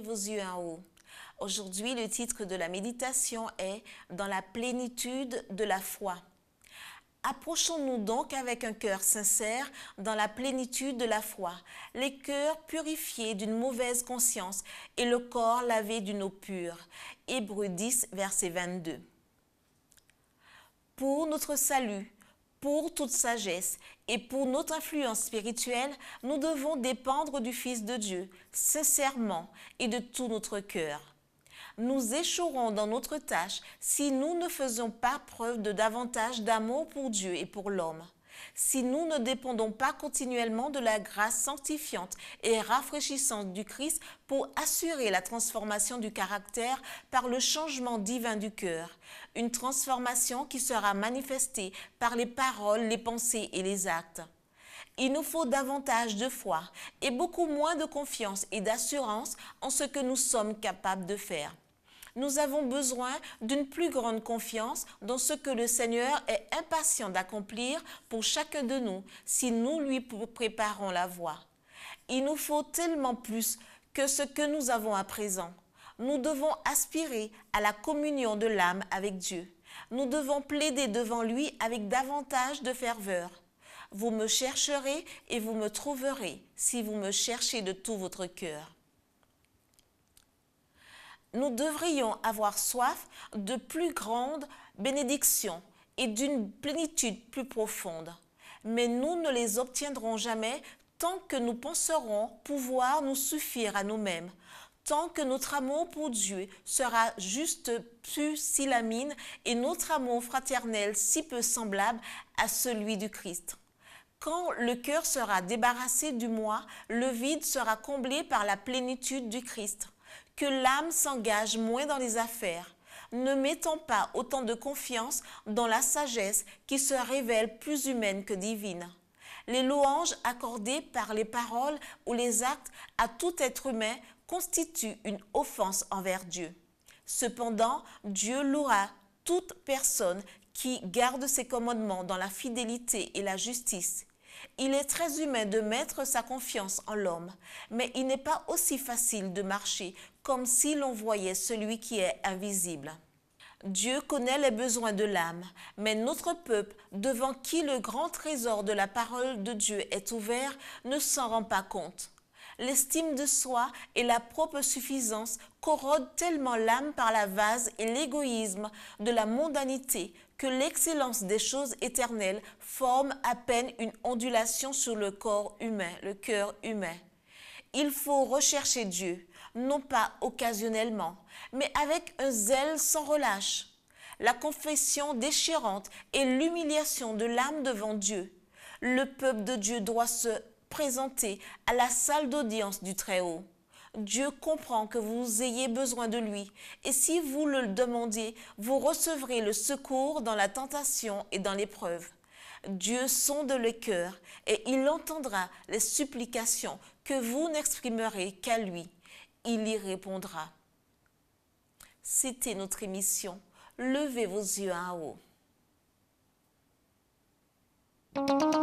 vos yeux en haut. Aujourd'hui, le titre de la méditation est Dans la plénitude de la foi. Approchons-nous donc avec un cœur sincère dans la plénitude de la foi, les cœurs purifiés d'une mauvaise conscience et le corps lavé d'une eau pure. Hébreu 10, verset 22. Pour notre salut, pour toute sagesse et pour notre influence spirituelle, nous devons dépendre du Fils de Dieu, sincèrement et de tout notre cœur nous échouerons dans notre tâche si nous ne faisons pas preuve de davantage d'amour pour Dieu et pour l'homme si nous ne dépendons pas continuellement de la grâce sanctifiante et rafraîchissante du Christ pour assurer la transformation du caractère par le changement divin du cœur, une transformation qui sera manifestée par les paroles, les pensées et les actes. Il nous faut davantage de foi et beaucoup moins de confiance et d'assurance en ce que nous sommes capables de faire. Nous avons besoin d'une plus grande confiance dans ce que le Seigneur est impatient d'accomplir pour chacun de nous si nous lui préparons la voie. Il nous faut tellement plus que ce que nous avons à présent. Nous devons aspirer à la communion de l'âme avec Dieu. Nous devons plaider devant lui avec davantage de ferveur. Vous me chercherez et vous me trouverez si vous me cherchez de tout votre cœur nous devrions avoir soif de plus grandes bénédictions et d'une plénitude plus profonde. Mais nous ne les obtiendrons jamais tant que nous penserons pouvoir nous suffire à nous-mêmes, tant que notre amour pour Dieu sera juste plus mine et notre amour fraternel si peu semblable à celui du Christ. Quand le cœur sera débarrassé du moi, le vide sera comblé par la plénitude du Christ que l'âme s'engage moins dans les affaires. Ne mettant pas autant de confiance dans la sagesse qui se révèle plus humaine que divine. Les louanges accordées par les paroles ou les actes à tout être humain constituent une offense envers Dieu. Cependant, Dieu louera toute personne qui garde ses commandements dans la fidélité et la justice. Il est très humain de mettre sa confiance en l'homme, mais il n'est pas aussi facile de marcher comme si l'on voyait celui qui est invisible. Dieu connaît les besoins de l'âme, mais notre peuple, devant qui le grand trésor de la parole de Dieu est ouvert, ne s'en rend pas compte. L'estime de soi et la propre suffisance corrodent tellement l'âme par la vase et l'égoïsme de la mondanité que l'excellence des choses éternelles forme à peine une ondulation sur le corps humain, le cœur humain. Il faut rechercher Dieu, non pas occasionnellement, mais avec un zèle sans relâche. La confession déchirante et l'humiliation de l'âme devant Dieu. Le peuple de Dieu doit se présenté à la salle d'audience du Très-Haut. Dieu comprend que vous ayez besoin de lui, et si vous le demandez, vous recevrez le secours dans la tentation et dans l'épreuve. Dieu sonde le cœur, et il entendra les supplications que vous n'exprimerez qu'à lui. Il y répondra. C'était notre émission. Levez vos yeux en haut.